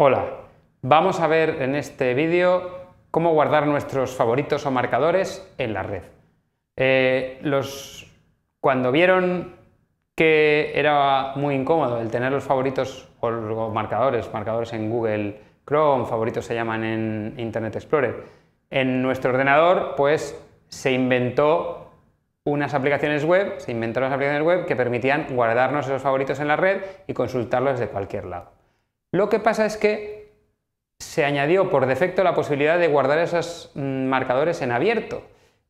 Hola, vamos a ver en este vídeo cómo guardar nuestros favoritos o marcadores en la red. Eh, los, cuando vieron que era muy incómodo el tener los favoritos o los marcadores, marcadores en Google Chrome, favoritos se llaman en Internet Explorer, en nuestro ordenador, pues se inventó unas aplicaciones web, se inventaron las aplicaciones web que permitían guardarnos esos favoritos en la red y consultarlos de cualquier lado. Lo que pasa es que se añadió por defecto la posibilidad de guardar esos mm, marcadores en abierto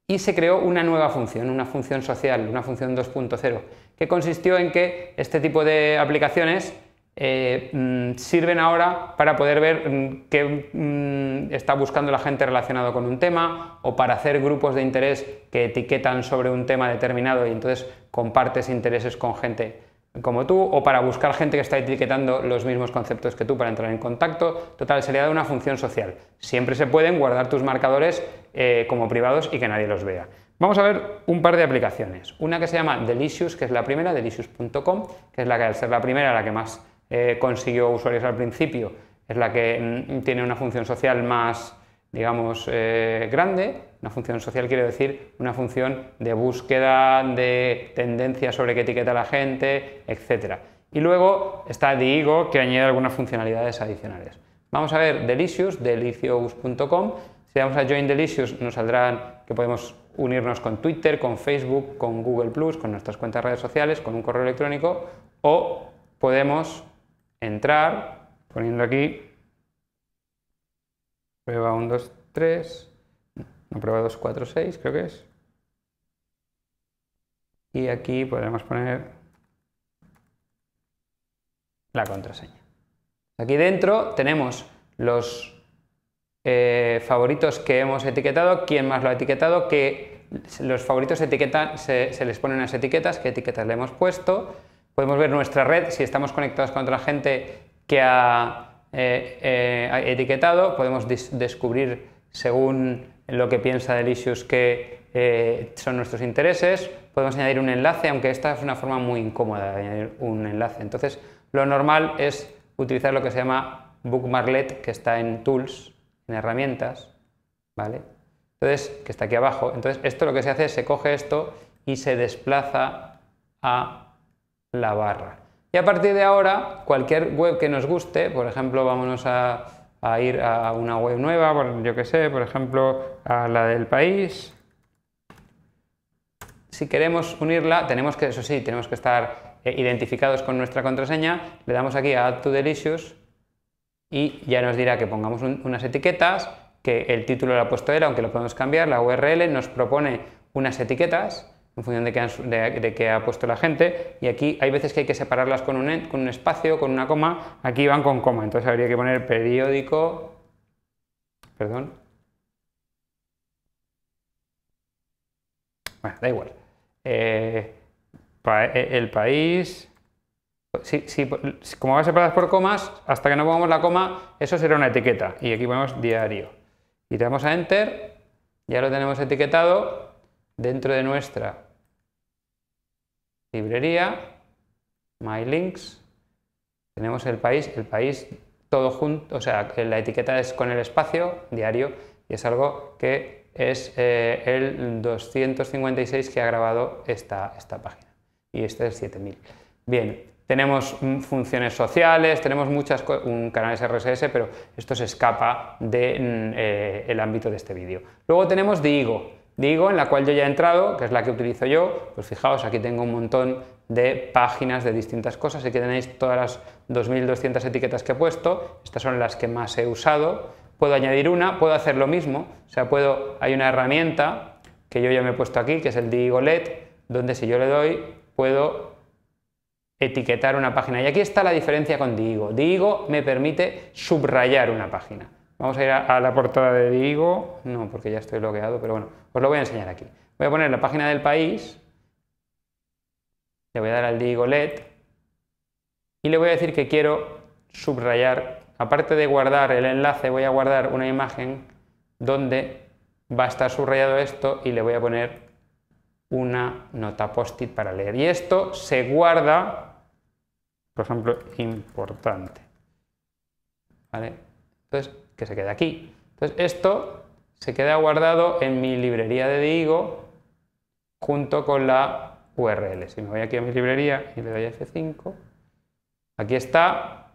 y se creó una nueva función, una función social, una función 2.0, que consistió en que este tipo de aplicaciones eh, mm, sirven ahora para poder ver mm, qué está buscando la gente relacionado con un tema o para hacer grupos de interés que etiquetan sobre un tema determinado y entonces compartes intereses con gente como tú o para buscar gente que está etiquetando los mismos conceptos que tú para entrar en contacto. Total, se le da una función social. Siempre se pueden guardar tus marcadores eh, como privados y que nadie los vea. Vamos a ver un par de aplicaciones. Una que se llama Delicious, que es la primera, delicious.com, que es la que al ser la primera, la que más eh, consiguió usuarios al principio, es la que mm, tiene una función social más digamos, eh, grande, una función social quiere decir una función de búsqueda de tendencia sobre qué etiqueta la gente, etc. Y luego está Digo, que añade algunas funcionalidades adicionales. Vamos a ver Delicious, delicios.com, Si damos a Join Delicious nos saldrán que podemos unirnos con Twitter, con Facebook, con Google ⁇ con nuestras cuentas redes sociales, con un correo electrónico o podemos entrar poniendo aquí Prueba 1, 2, 3. No, prueba 2, 4, 6, creo que es. Y aquí podemos poner la contraseña. Aquí dentro tenemos los eh, favoritos que hemos etiquetado, quién más lo ha etiquetado, que los favoritos etiquetan, se, les ponen las etiquetas, qué etiquetas le hemos puesto. Podemos ver nuestra red, si estamos conectados con otra gente que ha eh, eh, etiquetado, podemos descubrir según lo que piensa Delicious que eh, son nuestros intereses, podemos añadir un enlace, aunque esta es una forma muy incómoda de añadir un enlace. Entonces, lo normal es utilizar lo que se llama bookmarklet, que está en tools, en herramientas, ¿vale? Entonces, que está aquí abajo. Entonces, esto lo que se hace es se coge esto y se desplaza a la barra. Y a partir de ahora, cualquier web que nos guste, por ejemplo, vámonos a, ir a una web nueva, yo que sé, por ejemplo, a la del país. Si queremos unirla, tenemos que, eso sí, tenemos que estar eh, identificados con nuestra contraseña. Le damos aquí a Add to Delicious y ya nos dirá que pongamos unas etiquetas, que el título lo ha puesto él, aunque lo podemos cambiar, la URL nos propone unas etiquetas en función de qué, ha puesto la gente. Y aquí hay veces que hay que separarlas con un, espacio, con una coma. Aquí van con coma, entonces habría que poner periódico. Perdón. Bueno, da igual. Eh, eh, el país. Sí, sí, como va separadas por comas, hasta que no pongamos la coma, eso será una etiqueta. Y aquí ponemos diario. Y damos a Enter, ya lo tenemos etiquetado dentro de nuestra librería, mylinks, links, tenemos el país, el país todo junto, o sea, la etiqueta es con el espacio diario y es algo que es eh, el 256 que ha grabado esta, esta página y este es 7000. Bien, tenemos mm, funciones sociales, tenemos muchas un canal RSS, pero esto se escapa del de, mm, eh, ámbito de este vídeo. Luego tenemos Digo digo, en la cual yo ya he entrado, que es la que utilizo yo, pues fijaos, aquí tengo un montón de páginas de distintas cosas, aquí tenéis todas las 2200 etiquetas que he puesto, estas son las que más he usado, puedo añadir una, puedo hacer lo mismo, o sea, puedo, hay una herramienta que yo ya me he puesto aquí, que es el Digolet, donde si yo le doy, puedo etiquetar una página. Y aquí está la diferencia con Digo. Digo me permite subrayar una página. Vamos a ir a, la portada de digo No, porque ya estoy logueado, pero bueno, os lo voy a enseñar aquí. Voy a poner la página del país. Le voy a dar al Digo LED. Y le voy a decir que quiero subrayar. Aparte de guardar el enlace, voy a guardar una imagen donde va a estar subrayado esto y le voy a poner una nota post-it para leer. Y esto se guarda, por ejemplo, importante. ¿Vale? Entonces, que se queda aquí. Entonces esto se queda guardado en mi librería de Digo junto con la URL. Si me voy aquí a mi librería y le doy F5, aquí está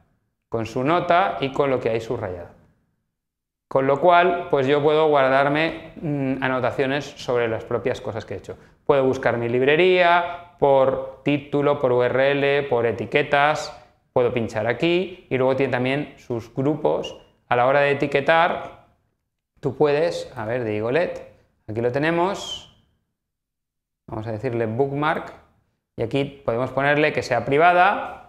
con su nota y con lo que hay subrayado. Con lo cual, pues yo puedo guardarme mm, anotaciones sobre las propias cosas que he hecho. Puedo buscar mi librería por título, por URL, por etiquetas, puedo pinchar aquí y luego tiene también sus grupos a la hora de etiquetar, tú puedes, a ver, digo let, aquí lo tenemos, vamos a decirle bookmark, y aquí podemos ponerle que sea privada,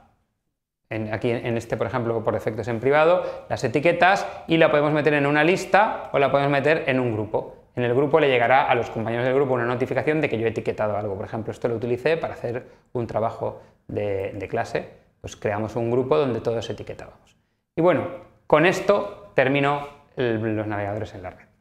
aquí en este, por ejemplo, por defecto es en privado, las etiquetas, y la podemos meter en una lista o la podemos meter en un grupo. En el grupo le llegará a los compañeros del grupo una notificación de que yo he etiquetado algo. Por ejemplo, esto lo utilicé para hacer un trabajo de, de clase, pues creamos un grupo donde todos etiquetábamos. Y bueno, con esto termino los navegadores en la red.